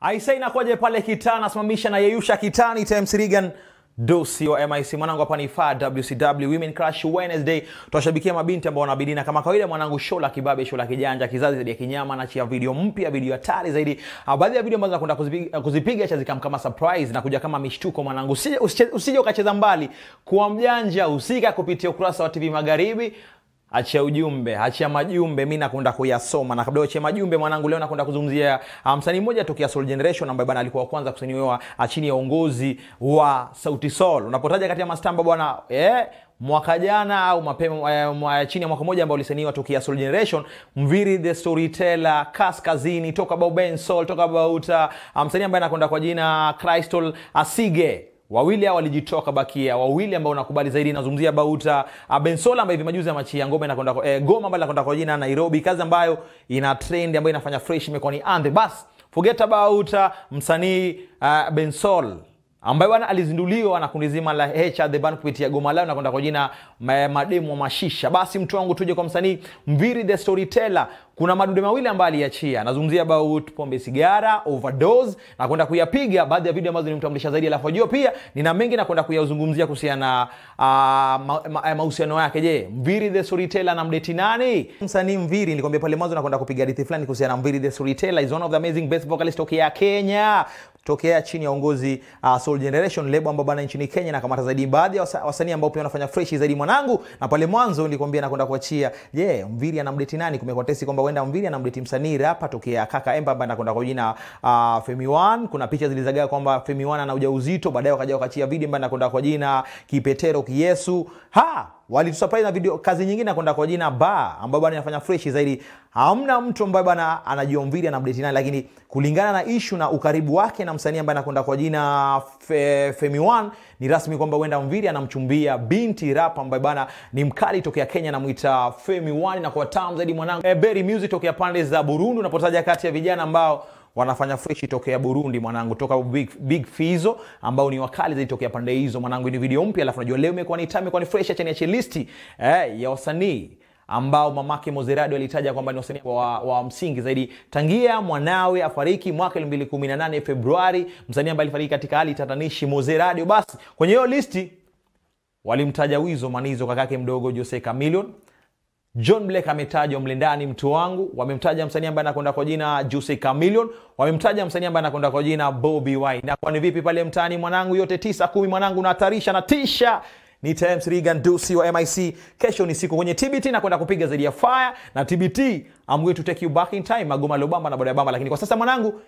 Aisa inakuwaje pale kitani asimamisha na yeyusha kitani times Regan Dosi wa MIC mwanangu hapa ni FA WCW Women Crush Wednesday. Tuwashabikia mabinti ambao wanabidina kama kawaida, mwanangu show la kibabe, show la kijanja, kizazi zaidi ya kinyama, na chia video mpya, video hatari zaidi. Ah, baadhi ya video ambazo nakwenda kuzipiga, kuzipiga chazi zikam kama surprise na kuja kama mishtuko mwanangu. Usije usije ukacheza mbali, kuwa mjanja husika kupitia ukurasa wa TV Magharibi achia ujumbe achia majumbe mi nakwenda kuyasoma na kabla uachia majumbe mwanangu leo nakwenda kuzungumzia ah, msanii um, mmoja tokea soul generation ambaye bwana alikuwa kwanza kusainiwa achini ah, ya uongozi wa sauti soul unapotaja kati ya mastamba bwana eh, mwaka jana au mapema eh, chini ya mwaka mmoja ambao ulisainiwa tokia soul generation mviri the storyteller kaskazini toka about ben soul toka about uh, msanii ambaye anakwenda kwa jina crystal asige wawili hawa walijitoa kabakia wawili ambao nakubali zaidi nazungumzia bauta ah, bensola ambaye hivi majuzi ya ngoma inakwenda eh, goma ambayo inakwenda kwa jina nairobi kazi ambayo ina trend ambayo inafanya fresh imekuwa ni ande bas forget about ah, msanii uh, ah, bensol ambaye bwana alizinduliwa na kundi zima la Hecha the Band kupitia goma lao na kwenda kwa jina mademu wa mashisha. Basi mtu wangu, tuje kwa msanii Mviri the Storyteller. Kuna madude mawili ambayo aliachia, nazungumzia about pombe, sigara, overdose na kwenda kuyapiga, baadhi ya video ambazo nimtambulisha zaidi, alafu ajua pia nina mengi na kwenda kuyazungumzia kuhusiana na uh, ah, mahusiano ma, ma, eh, ma yake. Je, Mviri the Storyteller na mdeti nani? Msanii Mviri, nilikwambia pale mwanzo na kwenda kupiga hadithi fulani kuhusiana na Mviri the Storyteller is one of the amazing best vocalist ya Kenya tokea chini ya uongozi uh, Soul Generation lebo ambao bana nchini Kenya na kamata zaidi baadhi ya wasa, wasanii ambao pia wanafanya fresh zaidi mwanangu, na pale mwanzo nilikwambia nakwenda kuachia. Je, yeah, Mviri anamdate nani? Kumekuwa tesi kwamba huenda Mviri anamdate msanii rapa tokea kaka Emba ambaye anakwenda kwa jina uh, Femi One. Kuna picha zilizagaa kwamba Femi One ana ujauzito, baadaye wakaja wakachia video ambaye anakwenda kwa jina Kipetero Kiyesu ha walitusurprise na video kazi nyingine kwenda kwa jina Ba ambayo bwana inafanya fresh zaidi. Hamna mtu ambaye bwana anajiomvili na update naye, lakini kulingana na ishu na ukaribu wake na msanii ambaye anakwenda kwa jina Fe, Femi One, ni rasmi kwamba huenda mvili anamchumbia binti rap ambaye bwana ni mkali tokea Kenya, anamwita Femi One na kwa tamu zaidi mwanangu e, Berry Music tokea pande za Burundi, unapotaja kati ya vijana ambao wanafanya freshi tokea Burundi mwanangu, toka big, big Fizo ambao ni wakali zaidi tokea pande hizo mwanangu. Ni video mpya, alafu najua leo imekuwa ni time, imekuwa ni fresh. Acha niache listi eh, ya wasanii ambao mamake Mozerado alitaja kwamba ni wasanii wa, wa msingi zaidi tangia mwanawe afariki mwaka 2018 Februari, msanii ambaye alifariki katika hali tatanishi Mozerado. Basi kwenye hiyo listi walimtaja Wizo Manizo, kakake mdogo Jose Chameleone John black ametajwa mle ndani, mtu wangu. Wamemtaja msanii ambaye anakwenda kwa jina Juicy camillion wamemtaja msanii ambaye anakwenda kwa jina Bobby Wine. Na kwani vipi pale mtaani mwanangu, yote tisa kumi, mwanangu nahatarisha na tisha ni Times Regan Dusi wa MIC. Kesho ni siku kwenye TBT na kwenda kupiga zaidi ya fire na TBT, I'm going to take you back in time, Magoma Lobamba na boda bamba. Lakini kwa sasa mwanangu,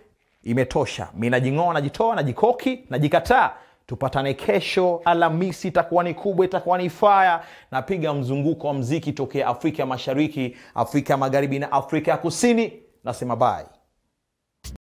imetosha. Mimi najing'oa, najitoa, najikoki, najikataa tupatane kesho alamisi itakuwa ni kubwa, itakuwa ni faya. Napiga mzunguko wa mziki tokea Afrika Mashariki, Afrika Magharibi na Afrika ya Kusini. Nasema bai